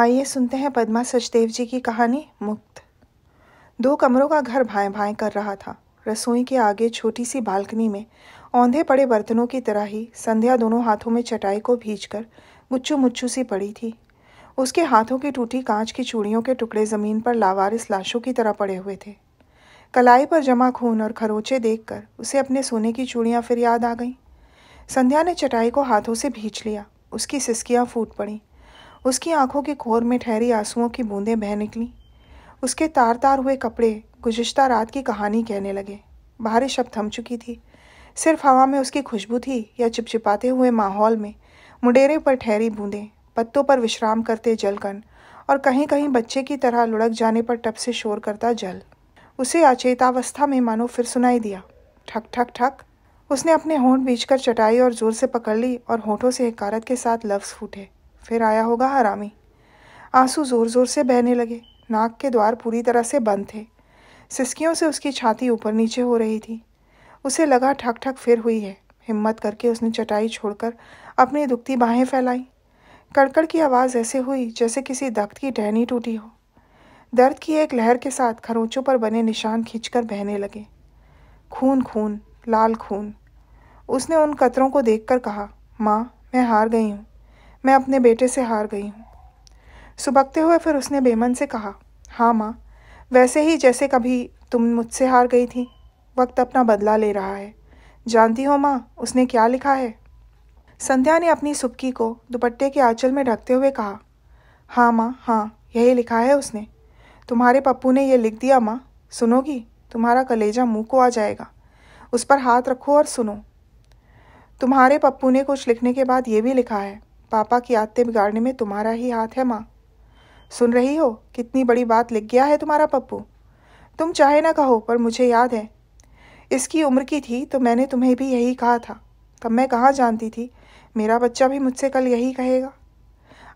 आइए सुनते हैं पद्मा सचदेव जी की कहानी मुक्त दो कमरों का घर भाए भाए कर रहा था रसोई के आगे छोटी सी बालकनी में औंधे पड़े बर्तनों की तरह ही संध्या दोनों हाथों में चटाई को कर गुच्छू मुच्छू सी पड़ी थी उसके हाथों की टूटी कांच की चूड़ियों के टुकड़े जमीन पर लावारिस लाशों की तरह पड़े हुए थे कलाई पर जमा खून और खरोचे देखकर उसे अपने सोने की चूड़ियाँ फिर याद आ गईं संध्या ने चटाई को हाथों से भींच लिया उसकी सिसकियाँ फूट पड़ीं उसकी आंखों के खोर में ठहरी आंसुओं की बूंदें बह निकली उसके तार तार हुए कपड़े गुजश्ता रात की कहानी कहने लगे बारिश अब थम चुकी थी सिर्फ हवा में उसकी खुशबू थी या चिपचिपाते हुए माहौल में मुडेरे पर ठहरी बूंदें पत्तों पर विश्राम करते जलकण और कहीं कहीं बच्चे की तरह लुढ़क जाने पर टप से शोर करता जल उसे अचेतावस्था में मानो फिर सुनाई दिया ठक ठक ठक उसने अपने होंठ बीच चटाई और जोर से पकड़ ली और होठों से हकारत के साथ लफ्ज़ फूटे फिर आया होगा हरामी आंसू ज़ोर ज़ोर से बहने लगे नाक के द्वार पूरी तरह से बंद थे सिसकियों से उसकी छाती ऊपर नीचे हो रही थी उसे लगा ठक ठक फिर हुई है हिम्मत करके उसने चटाई छोड़कर अपनी दुखती बाहें फैलाई कड़कड़ की आवाज़ ऐसे हुई जैसे किसी दख्त की टहनी टूटी हो दर्द की एक लहर के साथ खरोंचों पर बने निशान खींचकर बहने लगे खून खून लाल खून उसने उन कतरों को देखकर कहा माँ मैं हार गई हूँ मैं अपने बेटे से हार गई हूँ सुबकते हुए फिर उसने बेमन से कहा हाँ माँ वैसे ही जैसे कभी तुम मुझसे हार गई थी वक्त अपना बदला ले रहा है जानती हो माँ उसने क्या लिखा है संध्या ने अपनी सुबकी को दुपट्टे के आंचल में ढकते हुए कहा हाँ माँ हाँ यही लिखा है उसने तुम्हारे पप्पू ने यह लिख दिया माँ सुनोगी तुम्हारा कलेजा मुंह को आ जाएगा उस पर हाथ रखो और सुनो तुम्हारे पप्पू ने कुछ लिखने के बाद ये भी लिखा है पापा की आदतें बिगाड़ने में तुम्हारा ही हाथ है माँ सुन रही हो कितनी बड़ी बात लिख गया है तुम्हारा पप्पू तुम चाहे ना कहो पर मुझे याद है इसकी उम्र की थी तो मैंने तुम्हें भी यही कहा था तब मैं कहाँ जानती थी मेरा बच्चा भी मुझसे कल यही कहेगा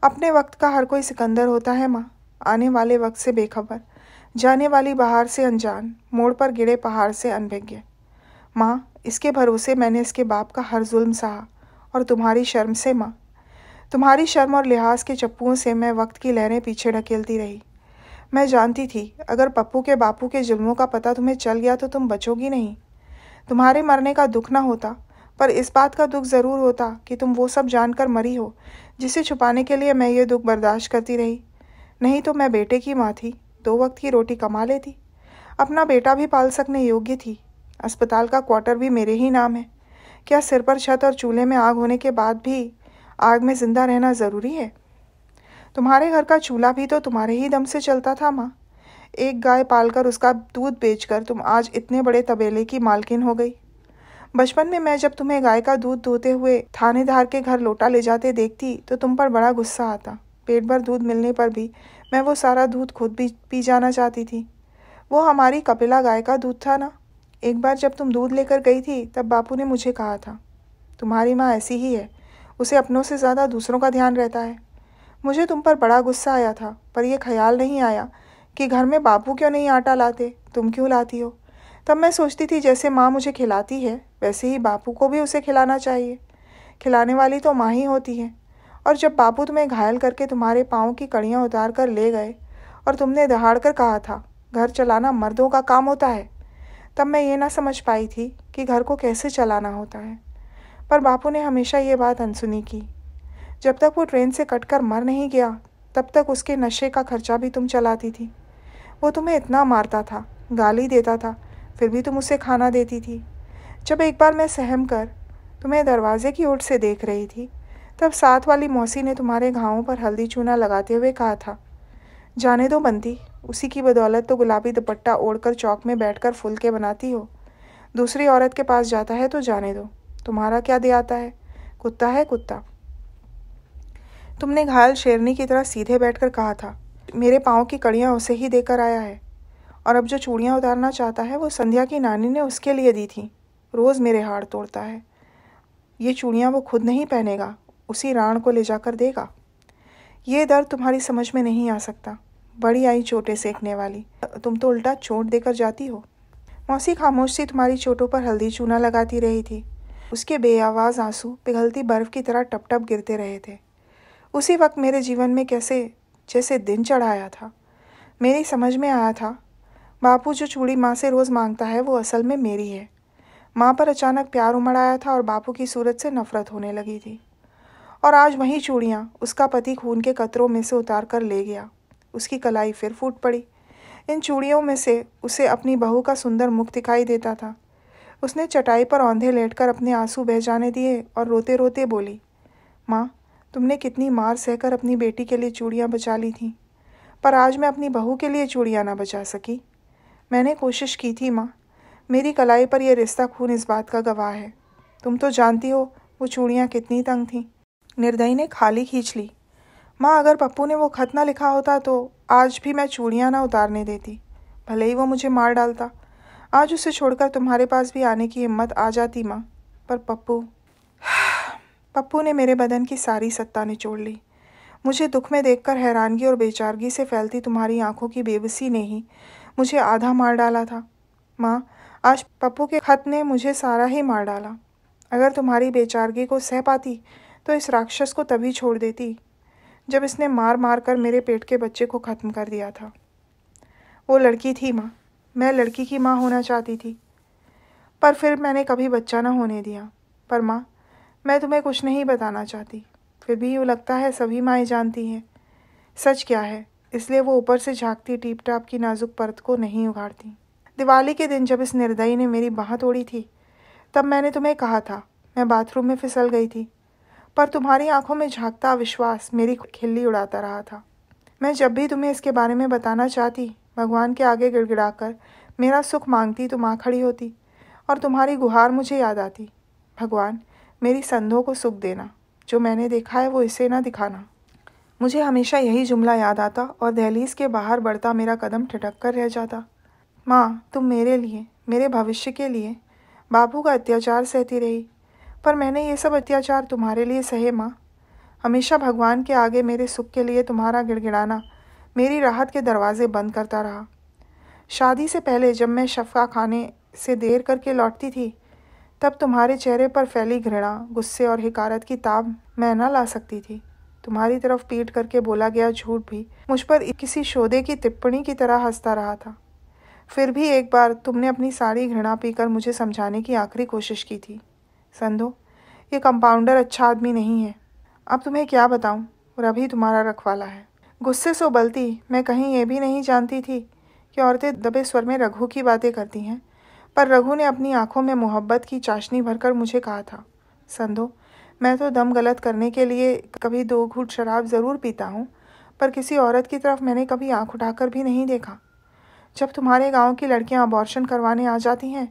अपने वक्त का हर कोई सिकंदर होता है माँ आने वाले वक्त से बेखबर जाने वाली बाहर से अनजान मोड़ पर गिरे पहाड़ से अनभिज्ञ माँ इसके भरोसे मैंने इसके बाप का हर जुल्म सहा और तुम्हारी शर्म से माँ तुम्हारी शर्म और लिहाज के चप्पुओं से मैं वक्त की लहरें पीछे ढकेलती रही मैं जानती थी अगर पप्पू के बापू के जुल्मों का पता तुम्हें चल गया तो तुम बचोगी नहीं तुम्हारे मरने का दुख ना होता पर इस बात का दुख ज़रूर होता कि तुम वो सब जानकर मरी हो जिसे छुपाने के लिए मैं ये दुख बर्दाश्त करती रही नहीं तो मैं बेटे की माँ थी दो वक्त की रोटी कमा लेती अपना बेटा भी पाल सकने योग्य थी अस्पताल का क्वार्टर भी मेरे ही नाम है क्या सिर पर छत और चूल्हे में आग होने के बाद भी आग में जिंदा रहना ज़रूरी है तुम्हारे घर का चूल्हा भी तो तुम्हारे ही दम से चलता था माँ एक गाय पालकर उसका दूध बेचकर तुम आज इतने बड़े तबेले की मालकिन हो गई बचपन में मैं जब तुम्हें गाय का दूध दूते हुए थानेदार के घर लोटा ले जाते देखती तो तुम पर बड़ा गुस्सा आता पेट भर दूध मिलने पर भी मैं वो सारा दूध खुद भी पी जाना चाहती थी वो हमारी कपिला गाय का दूध था ना एक बार जब तुम दूध लेकर गई थी तब बापू ने मुझे कहा था तुम्हारी माँ ऐसी ही है उसे अपनों से ज़्यादा दूसरों का ध्यान रहता है मुझे तुम पर बड़ा गुस्सा आया था पर यह ख्याल नहीं आया कि घर में बापू क्यों नहीं आटा लाते तुम क्यों लाती हो तब मैं सोचती थी जैसे माँ मुझे खिलाती है वैसे ही बापू को भी उसे खिलाना चाहिए खिलाने वाली तो माँ ही होती है और जब बापू तुम्हें घायल करके तुम्हारे पाँव की कड़ियाँ उतार कर ले गए और तुमने दहाड़ कर कहा था घर चलाना मर्दों का काम होता है तब मैं ये ना समझ पाई थी कि घर को कैसे चलाना होता है पर बापू ने हमेशा ये बात अनसुनी की जब तक वो ट्रेन से कटकर मर नहीं गया तब तक उसके नशे का खर्चा भी तुम चलाती थी वो तुम्हें इतना मारता था गाली देता था फिर भी तुम उसे खाना देती थी जब एक बार मैं सहम कर तुम्हें दरवाजे की ओर से देख रही थी तब साथ वाली मौसी ने तुम्हारे घावों पर हल्दी चूना लगाते हुए कहा था जाने दो बनती उसी की बदौलत तो गुलाबी दुपट्टा ओढ़कर चौक में बैठकर फुलके बनाती हो दूसरी औरत के पास जाता है तो जाने दो तुम्हारा क्या दे आता है कुत्ता है कुत्ता तुमने घायल शेरनी की तरह सीधे बैठकर कहा था मेरे पाँव की कड़ियाँ उसे ही देकर आया है और अब जो चूड़ियाँ उतारना चाहता है वो संध्या की नानी ने उसके लिए दी थी रोज़ मेरे हाड़ तोड़ता है ये चूड़ियाँ वो खुद नहीं पहनेगा उसी राण को ले जाकर देगा ये दर्द तुम्हारी समझ में नहीं आ सकता बड़ी आई चोटें सेकने वाली तुम तो उल्टा चोट देकर जाती हो मौसी खामोश सी तुम्हारी चोटों पर हल्दी चूना लगाती रही थी उसके बेआवाज़ आंसू पिघलती बर्फ़ की तरह टप टप गिरते रहे थे उसी वक्त मेरे जीवन में कैसे जैसे दिन चढ़ाया था मेरी समझ में आया था बापू जो चूड़ी माँ से रोज़ मांगता है वो असल में मेरी है माँ पर अचानक प्यार उमड़ आया था और बापू की सूरत से नफरत होने लगी थी और आज वही चूड़ियाँ उसका पति खून के कतरों में से उतार कर ले गया उसकी कलाई फिर फूट पड़ी इन चूड़ियों में से उसे अपनी बहू का सुंदर मुख दिखाई देता था उसने चटाई पर औंधे लेटकर अपने आंसू बह जाने दिए और रोते रोते बोली माँ तुमने कितनी मार सहकर अपनी बेटी के लिए चूड़ियाँ बचा ली थीं पर आज मैं अपनी बहू के लिए चूड़ियाँ ना बचा सकी मैंने कोशिश की थी माँ मेरी कलाई पर यह रिश्ता खून इस बात का गवाह है तुम तो जानती हो वो चूड़ियाँ कितनी तंग थीं निर्दयी ने खाली खींच ली माँ अगर पप्पू ने वो खत ना लिखा होता तो आज भी मैं चूड़ियाँ ना उतारने देती भले ही वो मुझे मार डालता आज उसे छोड़कर तुम्हारे पास भी आने की हिम्मत आ जाती माँ पर पप्पू पप्पू ने मेरे बदन की सारी सत्ता निचोड़ ली मुझे दुख में देखकर हैरानगी और बेचारगी से फैलती तुम्हारी आंखों की बेबसी ने ही मुझे आधा मार डाला था माँ आज पप्पू के खत ने मुझे सारा ही मार डाला अगर तुम्हारी बेचारगी को सह पाती तो इस राक्षस को तभी छोड़ देती जब इसने मार मार कर मेरे पेट के बच्चे को ख़त्म कर दिया था वो लड़की थी माँ मैं लड़की की माँ होना चाहती थी पर फिर मैंने कभी बच्चा ना होने दिया पर माँ मैं तुम्हें कुछ नहीं बताना चाहती फिर भी यूँ लगता है सभी माएँ जानती हैं सच क्या है इसलिए वो ऊपर से झांकती टीप टाप की नाजुक परत को नहीं उगाड़ती दिवाली के दिन जब इस निर्दयी ने मेरी बाह तोड़ी थी तब मैंने तुम्हें कहा था मैं बाथरूम में फिसल गई थी पर तुम्हारी आंखों में झांकता अविश्वास मेरी खिल्ली उड़ाता रहा था मैं जब भी तुम्हें इसके बारे में बताना चाहती भगवान के आगे गिड़गिड़ाकर मेरा सुख मांगती तो माँ खड़ी होती और तुम्हारी गुहार मुझे याद आती भगवान मेरी संधों को सुख देना जो मैंने देखा है वो इसे ना दिखाना मुझे हमेशा यही जुमला याद आता और दहलीज के बाहर बढ़ता मेरा कदम ठिटक कर रह जाता माँ तुम मेरे लिए मेरे भविष्य के लिए बाबू का अत्याचार सहती रही पर मैंने ये सब अत्याचार तुम्हारे लिए सहे माँ हमेशा भगवान के आगे मेरे सुख के लिए तुम्हारा गिड़गिड़ाना मेरी राहत के दरवाजे बंद करता रहा शादी से पहले जब मैं शफका खाने से देर करके लौटती थी तब तुम्हारे चेहरे पर फैली घृणा गुस्से और हिकारत की ताब मैं न ला सकती थी तुम्हारी तरफ पीट करके बोला गया झूठ भी मुझ पर किसी शोधे की टिप्पणी की तरह हंसता रहा था फिर भी एक बार तुमने अपनी सारी घृणा पीकर मुझे समझाने की आखिरी कोशिश की थी संधो ये कंपाउंडर अच्छा आदमी नहीं है अब तुम्हें क्या बताऊँ अभी तुम्हारा रखवाला है गुस्से से उबलती मैं कहीं ये भी नहीं जानती थी कि औरतें दबे स्वर में रघु की बातें करती हैं पर रघु ने अपनी आंखों में मोहब्बत की चाशनी भरकर मुझे कहा था संधो मैं तो दम गलत करने के लिए कभी दो घूट शराब ज़रूर पीता हूँ पर किसी औरत की तरफ मैंने कभी आंख उठाकर भी नहीं देखा जब तुम्हारे गांव की लड़कियां अबॉर्शन करवाने आ जाती हैं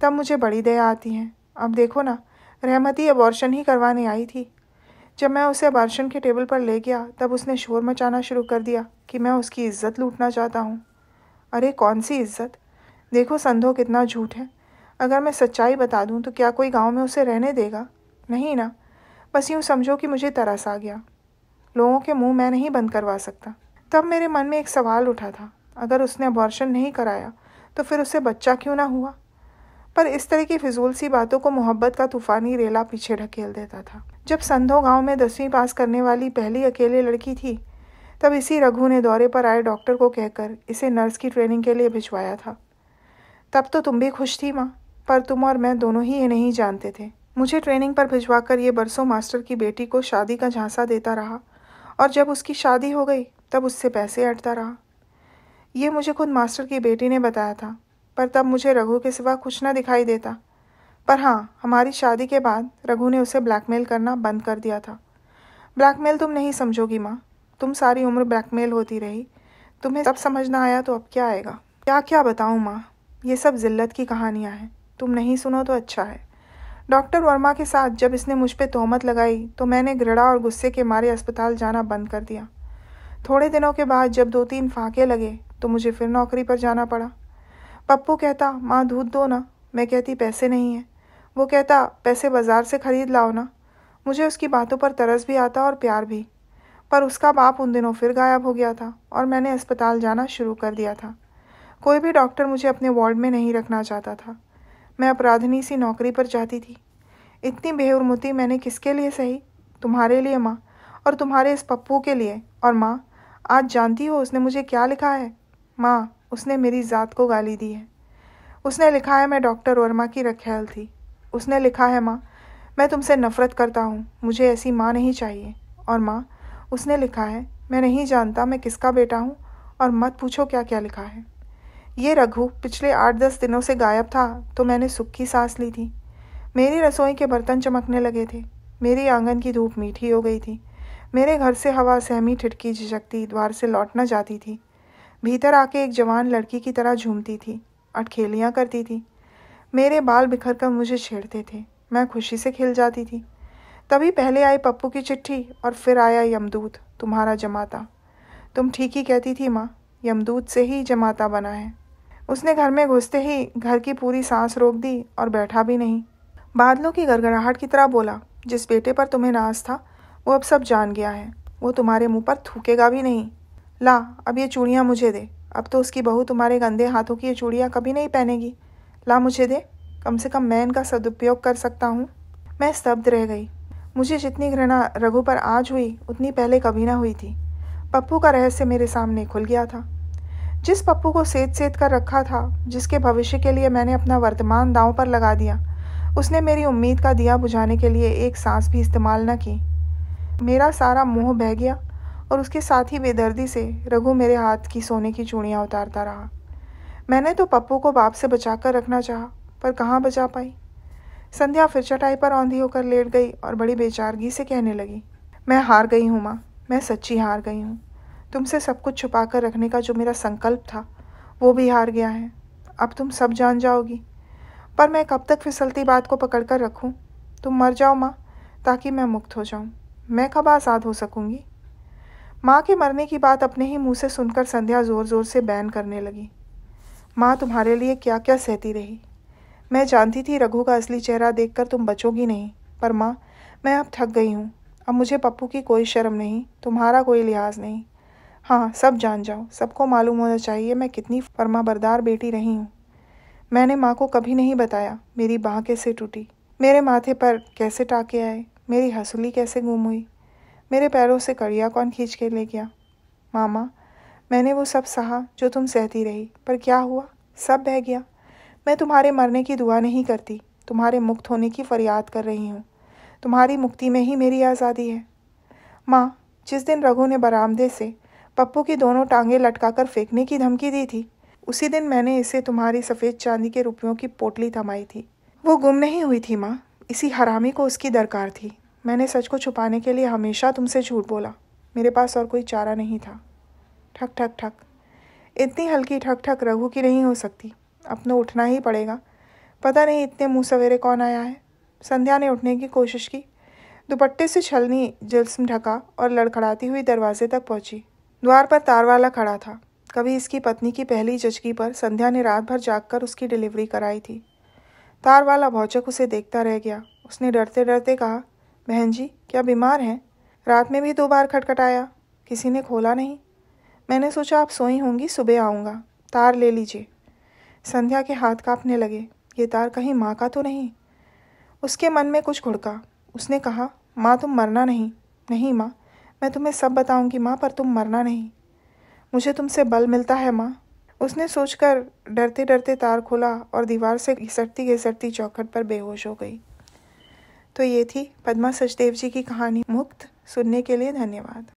तब मुझे बड़ी दया आती हैं अब देखो ना रहमती अबॉर्शन ही करवाने आई थी जब मैं उसे बारशन के टेबल पर ले गया तब उसने शोर मचाना शुरू कर दिया कि मैं उसकी इज्जत लूटना चाहता हूँ अरे कौन सी इज्जत देखो संधो कितना झूठ है अगर मैं सच्चाई बता दूँ तो क्या कोई गांव में उसे रहने देगा नहीं ना बस यूँ समझो कि मुझे तरस आ गया लोगों के मुंह मैं नहीं बंद करवा सकता तब मेरे मन में एक सवाल उठा था अगर उसने अबॉर्शन नहीं कराया तो फिर उसे बच्चा क्यों ना हुआ पर इस तरह की फिजूल सी बातों को मोहब्बत का तूफानी रेला पीछे ढकेल देता था जब संधो गांव में दसवीं पास करने वाली पहली अकेले लड़की थी तब इसी रघु ने दौरे पर आए डॉक्टर को कहकर इसे नर्स की ट्रेनिंग के लिए भिजवाया था तब तो तुम भी खुश थी माँ पर तुम और मैं दोनों ही ये नहीं जानते थे मुझे ट्रेनिंग पर भिजवा कर ये बरसों मास्टर की बेटी को शादी का झांसा देता रहा और जब उसकी शादी हो गई तब उससे पैसे अटता रहा ये मुझे खुद मास्टर की बेटी ने बताया था पर तब मुझे रघु के सिवा कुछ ना दिखाई देता पर हाँ हमारी शादी के बाद रघु ने उसे ब्लैकमेल करना बंद कर दिया था ब्लैकमेल तुम नहीं समझोगी माँ तुम सारी उम्र ब्लैकमेल होती रही तुम्हें सब समझना आया तो अब क्या आएगा क्या क्या बताऊँ माँ ये सब जिल्लत की कहानियाँ हैं तुम नहीं सुनो तो अच्छा है डॉक्टर वर्मा के साथ जब इसने मुझ पर तोहमत लगाई तो मैंने घृणा और गुस्से के मारे अस्पताल जाना बंद कर दिया थोड़े दिनों के बाद जब दो तीन फाके लगे तो मुझे फिर नौकरी पर जाना पड़ा पप्पू कहता माँ दूध दो ना मैं कहती पैसे नहीं हैं वो कहता पैसे बाज़ार से ख़रीद लाओ ना मुझे उसकी बातों पर तरस भी आता और प्यार भी पर उसका बाप उन दिनों फिर गायब हो गया था और मैंने अस्पताल जाना शुरू कर दिया था कोई भी डॉक्टर मुझे अपने वार्ड में नहीं रखना चाहता था मैं अपराधनी सी नौकरी पर चाहती थी इतनी बेहरमती मैंने किसके लिए सही तुम्हारे लिए माँ और तुम्हारे इस पप्पू के लिए और माँ आज जानती हो उसने मुझे क्या लिखा है माँ उसने मेरी ज़ात को गाली दी है उसने लिखा है मैं डॉक्टर वर्मा की रखेल थी उसने लिखा है माँ मैं तुमसे नफ़रत करता हूँ मुझे ऐसी माँ नहीं चाहिए और माँ उसने लिखा है मैं नहीं जानता मैं किसका बेटा हूँ और मत पूछो क्या क्या लिखा है ये रघु पिछले आठ दस दिनों से गायब था तो मैंने सुख की सांस ली थी मेरी रसोई के बर्तन चमकने लगे थे मेरी आंगन की धूप मीठी हो गई थी मेरे घर से हवा सहमी ठिटकी झिझकती द्वार से लौटना जाती थी भीतर आके एक जवान लड़की की तरह झूमती थी अटखेलियाँ करती थी मेरे बाल बिखर कर मुझे छेड़ते थे मैं खुशी से खिल जाती थी तभी पहले आई पप्पू की चिट्ठी और फिर आया यमदूत तुम्हारा जमाता तुम ठीक ही कहती थी माँ यमदूत से ही जमाता बना है उसने घर में घुसते ही घर की पूरी सांस रोक दी और बैठा भी नहीं बादलों की गड़गड़ाहट की तरह बोला जिस बेटे पर तुम्हें नाज था वो अब सब जान गया है वो तुम्हारे मुंह पर थूकेगा भी नहीं ला अब ये चूड़ियाँ मुझे दे अब तो उसकी बहू तुम्हारे गंदे हाथों की ये चूड़ियाँ कभी नहीं पहनेगी ला मुझे दे कम से कम मैं इनका सदुपयोग कर सकता हूँ मैं स्तब्ध रह गई मुझे जितनी घृणा रघु पर आज हुई उतनी पहले कभी ना हुई थी पप्पू का रहस्य मेरे सामने खुल गया था जिस पप्पू को सेत सेत कर रखा था जिसके भविष्य के लिए मैंने अपना वर्तमान दांव पर लगा दिया उसने मेरी उम्मीद का दिया बुझाने के लिए एक सांस भी इस्तेमाल न की मेरा सारा मुंह बह गया और उसके साथ ही बेदर्दी से रघु मेरे हाथ की सोने की चूड़ियाँ उतारता रहा मैंने तो पप्पू को बाप से बचा कर रखना चाहा पर कहाँ बचा पाई संध्या फिर चटाई पर औंधी होकर लेट गई और बड़ी बेचारगी से कहने लगी मैं हार गई हूँ माँ मैं सच्ची हार गई हूँ तुमसे सब कुछ छुपा कर रखने का जो मेरा संकल्प था वो भी हार गया है अब तुम सब जान जाओगी पर मैं कब तक फिसलती बात को पकड़ कर रखूँ तुम मर जाओ माँ ताकि मैं मुक्त हो जाऊँ मैं कब आज़ाद हो सकूँगी माँ के मरने की बात अपने ही मुंह से सुनकर संध्या ज़ोर ज़ोर से बैन करने लगी माँ तुम्हारे लिए क्या क्या सहती रही मैं जानती थी रघु का असली चेहरा देखकर तुम बचोगी नहीं पर माँ मैं अब थक गई हूँ अब मुझे पप्पू की कोई शर्म नहीं तुम्हारा कोई लिहाज नहीं हाँ सब जान जाओ सबको मालूम होना चाहिए मैं कितनी बरदार बेटी रही हूँ मैंने माँ को कभी नहीं बताया मेरी बाँ कैसे टूटी मेरे माथे पर कैसे टाके आए मेरी हंसुली कैसे गुम हुई मेरे पैरों से कड़िया कौन खींच के ले गया मामा मैंने वो सब सहा जो तुम सहती रही पर क्या हुआ सब बह गया मैं तुम्हारे मरने की दुआ नहीं करती तुम्हारे मुक्त होने की फरियाद कर रही हूँ तुम्हारी मुक्ति में ही मेरी आज़ादी है माँ जिस दिन रघु ने बरामदे से पप्पू की दोनों टांगें लटकाकर फेंकने की धमकी दी थी उसी दिन मैंने इसे तुम्हारी सफ़ेद चांदी के रुपयों की पोटली थमाई थी वो गुम नहीं हुई थी माँ इसी हरामी को उसकी दरकार थी मैंने सच को छुपाने के लिए हमेशा तुमसे झूठ बोला मेरे पास और कोई चारा नहीं था ठक ठक ठक इतनी हल्की ठक ठक रघु की नहीं हो सकती अपने तो उठना ही पड़ेगा पता नहीं इतने मुँह सवेरे कौन आया है संध्या ने उठने की कोशिश की दुपट्टे से छलनी जिल्सम ढका और लड़खड़ाती हुई दरवाजे तक पहुंची द्वार पर तार वाला खड़ा था कभी इसकी पत्नी की पहली जचकी पर संध्या ने रात भर जागकर उसकी डिलीवरी कराई थी वाला भौचक उसे देखता रह गया उसने डरते डरते कहा बहन जी क्या बीमार हैं रात में भी दो बार खटखटाया किसी ने खोला नहीं मैंने सोचा आप सोई होंगी सुबह आऊँगा तार ले लीजिए संध्या के हाथ कांपने लगे ये तार कहीं माँ का तो नहीं उसके मन में कुछ घुड़का उसने कहा माँ तुम मरना नहीं नहीं माँ मैं तुम्हें सब बताऊँगी माँ पर तुम मरना नहीं मुझे तुमसे बल मिलता है माँ उसने सोचकर डरते डरते तार खोला और दीवार से घिसटती घिसटती चौखट पर बेहोश हो गई तो ये थी पद्मा सचदेव जी की कहानी मुक्त सुनने के लिए धन्यवाद